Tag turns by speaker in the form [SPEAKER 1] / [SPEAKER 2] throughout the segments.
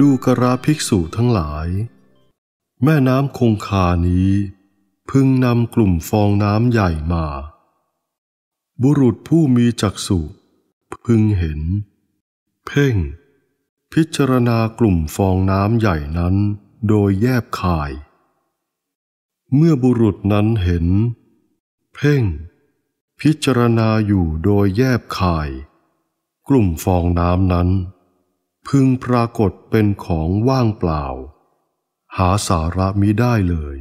[SPEAKER 1] ดูกระภิกษุทั้งหลาย แม่น้ำคงคานี้พึงนำกลุ่มฟองน้ำใหญ่มา บุรุษผู้มีจักษุพึงเห็น เพ่ง พิจารณากลุ่มฟองน้ำใหญ่นั้นโดยแยบคาย เมื่อบุรุษนั้นเห็น เพ่ง พิจารณาอยู่โดยแยบคาย กลุ่มฟองน้ำนั้นพึงปรากฏเป็นของว่างเปล่า หาสาระมิได้เลย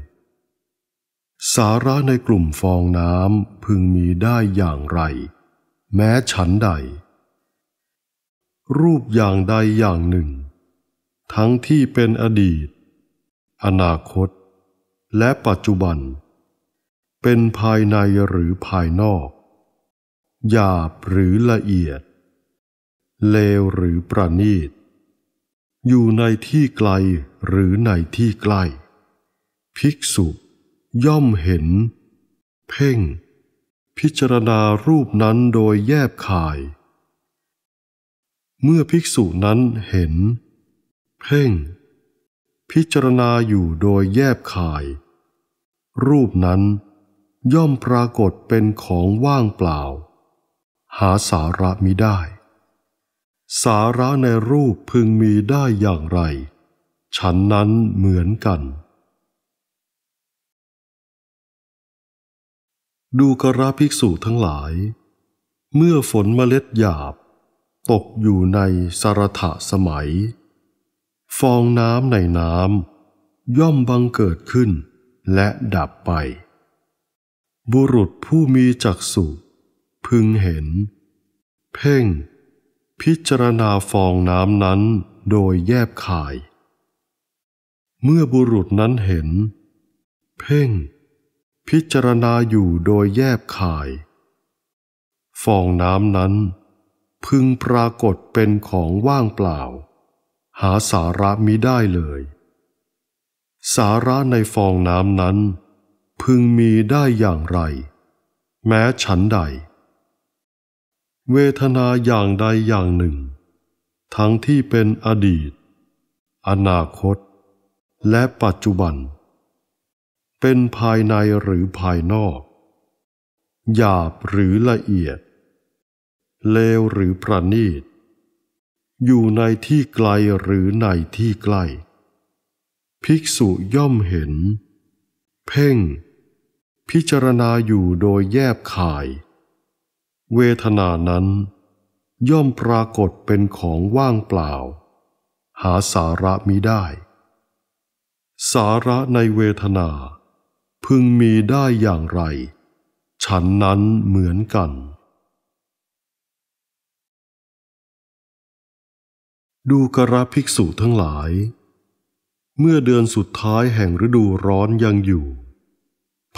[SPEAKER 1] สาระในกลุ่มฟองน้ำพึงมีได้อย่างไร แม้ฉันใด รูปอย่างใดอย่างหนึ่ง ทั้งที่เป็นอดีต อนาคตและปัจจุบัน เป็นภายในหรือภายนอก หยาบหรือละเอียดเลวหรือประณีต อยู่ในที่ไกลหรือในที่ใกล้ ภิกษุย่อมเห็น เพ่ง พิจารณารูปนั้นโดยแยบข่าย เมื่อภิกษุนั้นเห็น เพ่ง พิจารณาอยู่โดยแยบข่าย รูปนั้นย่อมปรากฏเป็นของว่างเปล่า หาสาระมิได้สาระในรูปพึงมีได้อย่างไร ฉันนั้นเหมือนกัน ดูกระภิกษุทั้งหลาย เมื่อฝนเมล็ดหยาบ ตกอยู่ในสารถะสมัย ฟองน้ำในน้ำย่อมบังเกิดขึ้นและดับไป บุรุษผู้มีจักษุพึงเห็น เพ่งพิจารณาฟองน้ำนั้นโดยแยบข่าย เมื่อบุรุษนั้นเห็น เพ่ง พิจารณาอยู่โดยแยบข่าย ฟองน้ำนั้น พึงปรากฏเป็นของว่างเปล่า หาสาระมิได้เลย สาระในฟองน้ำนั้น พึงมีได้อย่างไร แม้ฉันใดเวทนาอย่างใดอย่างหนึ่ง ทั้งที่เป็นอดีต อนาคต และปัจจุบัน เป็นภายในหรือภายนอก หยาบหรือละเอียด เลวหรือประณีต อยู่ในที่ไกลหรือในที่ใกล้ ภิกษุย่อมเห็น เพ่ง พิจารณาอยู่โดยแยบขายเวทนานั้น ย่อมปรากฏเป็นของว่างเปล่า หาสาระมิได้ สาระในเวทนาพึงมีได้อย่างไร ฉันนั้นเหมือนกัน ดูกระภิกษุทั้งหลาย เมื่อเดือนสุดท้ายแห่งฤดูร้อนยังอยู่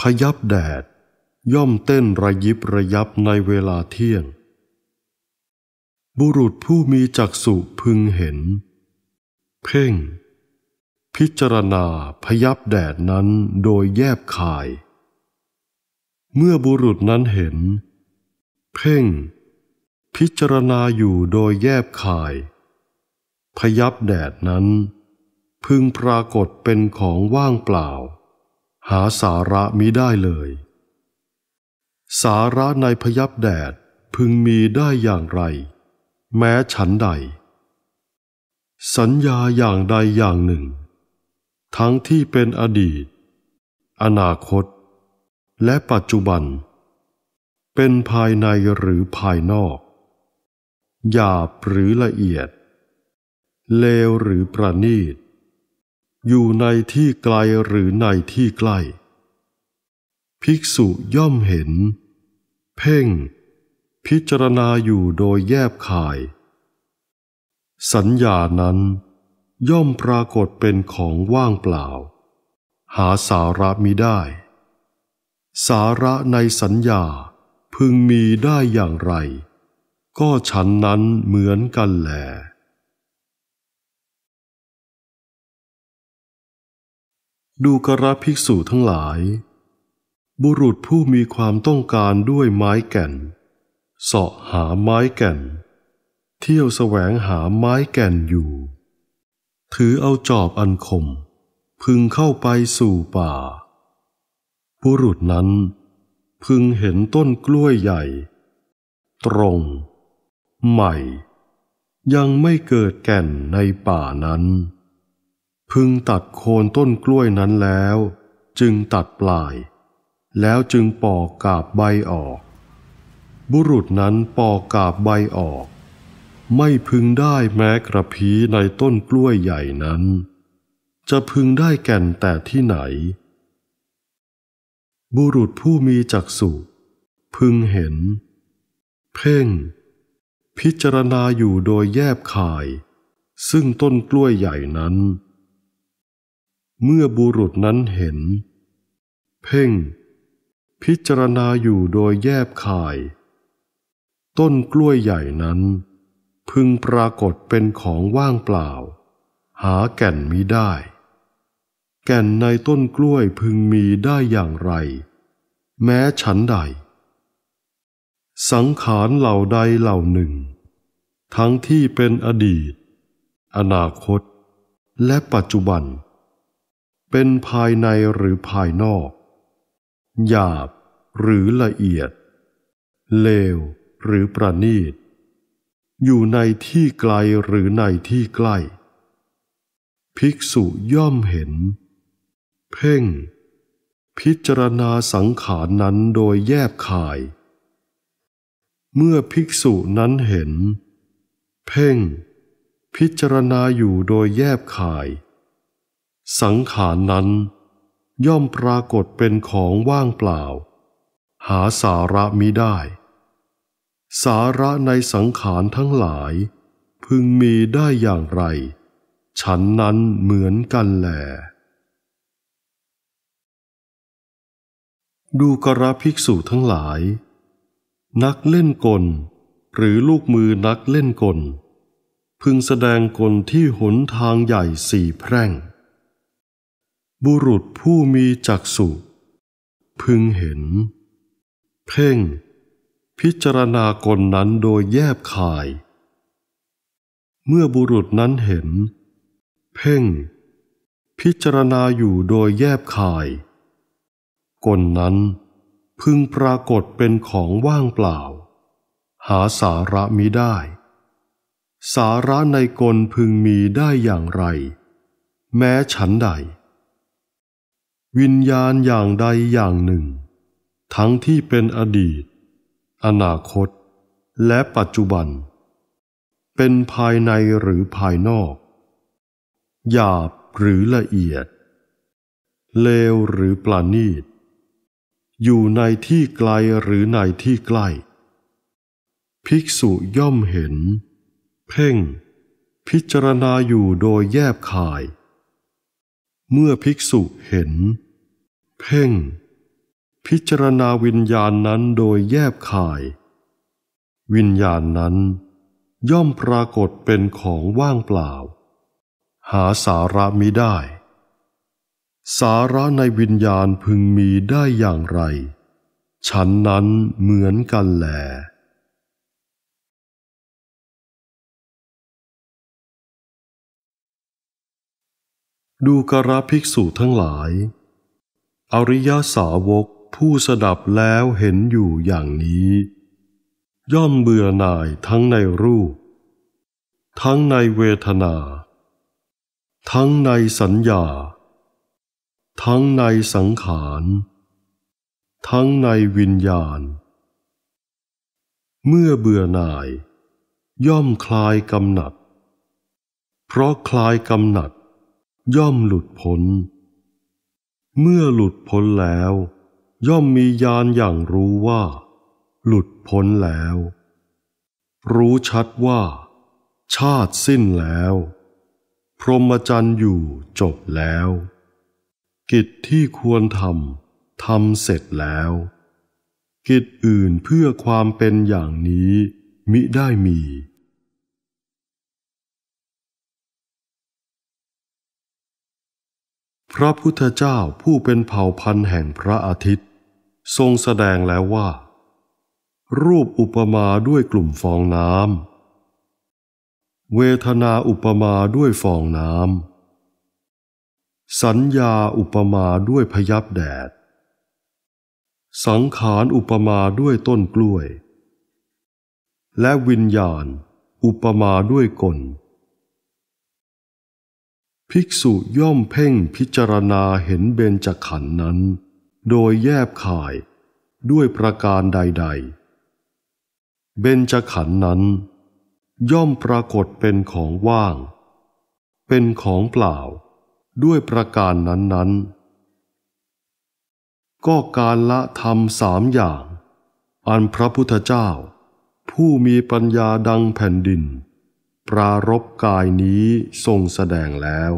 [SPEAKER 1] พยับแดดย่อมเต้นระยิบระยับในเวลาเที่ยง บุรุษผู้มีจักษุพึงเห็น เพ่ง พิจารณาพยับแดดนั้นโดยแยบคาย เมื่อบุรุษนั้นเห็น เพ่ง พิจารณาอยู่โดยแยบคาย พยับแดดนั้น พึงปรากฏเป็นของว่างเปล่า หาสาระมิได้เลยสาระในพยับแดด พึงมีได้อย่างไร แม้ฉันใด สัญญาอย่างใดอย่างหนึ่ง ทั้งที่เป็นอดีต อนาคต และปัจจุบัน เป็นภายในหรือภายนอก หยาบหรือละเอียด เลวหรือประณีต อยู่ในที่ไกลหรือในที่ใกล้ภิกษุย่อมเห็น เพ่ง พิจารณาอยู่โดยแยบขาย สัญญานั้นย่อมปรากฏเป็นของว่างเปล่า หาสาระมิได้ สาระในสัญญาพึงมีได้อย่างไร ก็ฉันนั้นเหมือนกันแหลดูกระภิกษุทั้งหลายบุรุษผู้มีความต้องการด้วยไม้แก่นเสาะหาไม้แก่น เที่ยวแสวงหาไม้แก่นอยู่ ถือเอาจอบอันคม พึงเข้าไปสู่ป่า บุรุษนั้น พึงเห็นต้นกล้วยใหญ่ ตรง ใหม่ ยังไม่เกิดแก่นในป่านั้น พึงตัดโคนต้นกล้วยนั้นแล้ว จึงตัดปลายแล้วจึงปอกกาบใบออก บุรุษนั้นปอกกาบใบออก ไม่พึงได้แม้กระพีในต้นกล้วยใหญ่นั้น จะพึงได้แก่นแต่ที่ไหน บุรุษผู้มีจักษุพึงเห็น เพ่ง พิจารณาอยู่โดยแยบขาย ซึ่งต้นกล้วยใหญ่นั้น เมื่อบุรุษนั้นเห็น เพ่งพิจารณาอยู่โดยแยบข่าย ต้นกล้วยใหญ่นั้น พึงปรากฏเป็นของว่างเปล่า หาแก่นมิได้ แก่นในต้นกล้วยพึงมีได้อย่างไร แม้ฉันใด สังขารเหล่าใดเหล่าหนึ่ง ทั้งที่เป็นอดีต อนาคต และปัจจุบัน เป็นภายในหรือภายนอกหยาบหรือละเอียด เลวหรือประณีต อยู่ในที่ไกลหรือในที่ใกล้ ภิกษุย่อมเห็น เพ่ง พิจารณาสังขารนั้นโดยแยบขาย เมื่อภิกษุนั้นเห็น เพ่ง พิจารณาอยู่โดยแยบขาย สังขารนั้นย่อมปรากฏเป็นของว่างเปล่า หาสาระมิได้ สาระในสังขารทั้งหลาย พึงมีได้อย่างไร ฉันนั้นเหมือนกันแหลดูกระภิกษุทั้งหลาย นักเล่นกลหรือลูกมือนักเล่นกล พึงแสดงกลที่หนทางใหญ่สี่แพร่งบุรุษผู้มีจักษุพึงเห็น เพ่ง พิจารณากลนั้นโดยแยบคาย เมื่อบุรุษนั้นเห็น เพ่ง พิจารณาอยู่โดยแยบคายกลนั้นพึงปรากฏเป็นของว่างเปล่า หาสาระมิได้ สาระในกลพึงมีได้อย่างไร แม้ฉันใดวิญญาณอย่างใดอย่างหนึ่ง ทั้งที่เป็นอดีต อนาคต และปัจจุบัน เป็นภายในหรือภายนอก หยาบหรือละเอียด เลวหรือปลาณีต อยู่ในที่ไกลหรือในที่ใกล้ ภิกษุย่อมเห็น เพ่ง พิจารณาอยู่โดยแยบคายเมื่อภิกษุเห็น เพ่ง พิจารณาวิญญาณนั้นโดยแยบขาย วิญญาณนั้น ย่อมปรากฏเป็นของว่างเปล่า หาสาระมิได้ สาระในวิญญาณพึงมีได้อย่างไร ฉันนั้นเหมือนกันแหละดูกระภิกษุทั้งหลาย อริยสาวกผู้สดับแล้วเห็นอยู่อย่างนี้ ย่อมเบื่อหน่ายทั้งในรูป ทั้งในเวทนา ทั้งในสัญญา ทั้งในสังขารทั้งในวิญญาณ เมื่อเบื่อหน่าย ย่อมคลายกำหนัดเพราะคลายกำหนัดย่อมหลุดพ้น เมื่อหลุดพ้นแล้ว ย่อมมีญาณอย่างรู้ว่า หลุดพ้นแล้ว รู้ชัดว่า ชาติสิ้นแล้ว พรหมจรรย์อยู่จบแล้ว กิจที่ควรทำทำเสร็จแล้ว กิจอื่นเพื่อความเป็นอย่างนี้มิได้มีพระพุทธเจ้าผู้เป็นเผ่าพันธุ์แห่งพระอาทิตย์ ทรงแสดงแล้วว่า รูปอุปมาด้วยกลุ่มฟองน้ำเวทนาอุปมาด้วยฟองน้ำสัญญาอุปมาด้วยพยับแดด สังขาร อุปมาด้วยต้นกล้วย และวิญญาณอุปมาด้วยกลภิกษุย่อมเพ่งพิจารณาเห็นเบญจขันธ์นั้น โดยแยบขาย ด้วยประการใด ๆ เบญจขันธ์นั้น ย่อมปรากฏเป็นของว่าง เป็นของเปล่าด้วยประการนั้นนั้นก็การละธรรมสามอย่าง อันพระพุทธเจ้า ผู้มีปัญญาดังแผ่นดินปรารบกายนี้ทรงแสดงแล้ว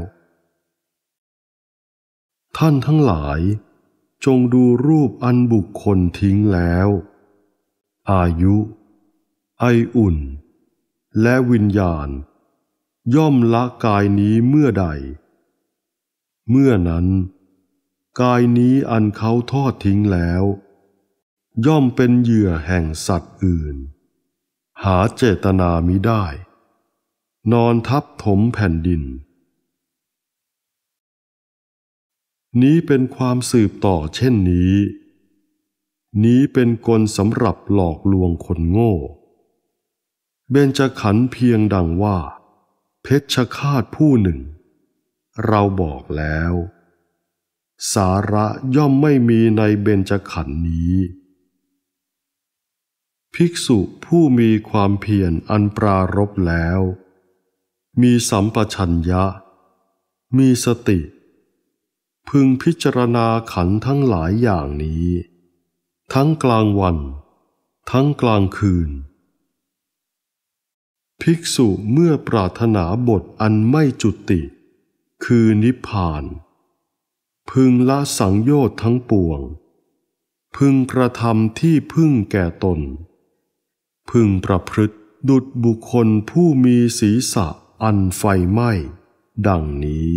[SPEAKER 1] ท่านทั้งหลาย จงดูรูปอันบุคคลทิ้งแล้ว อายุ ไออุ่น และวิญญาณ ย่อมละกายนี้เมื่อใด เมื่อนั้น กายนี้อันเขาทอดทิ้งแล้ว ย่อมเป็นเหยื่อแห่งสัตว์อื่น หาเจตนามิได้นอนทับถมแผ่นดิน นี้เป็นความสืบต่อเช่นนี้ นี้เป็นกลสำหรับหลอกลวงคนโง่ เบญจขันเพียงดังว่า เพชฌฆาตผู้หนึ่ง เราบอกแล้ว สาระย่อมไม่มีในเบญจขันนี้ ภิกษุผู้มีความเพียรอันปรารบแล้วมีสัมปชัญญะ มีสติ พึงพิจารณาขันทั้งหลายอย่างนี้ ทั้งกลางวัน ทั้งกลางคืน ภิกษุเมื่อปรารถนาบทอันไม่จุติ คือนิพพาน พึงละสังโยชน์ทั้งปวง พึงกระทำที่พึ่งแก่ตน พึงประพฤติดุดบุคคลผู้มีศีรษะอันไฟไหม้ดังนี้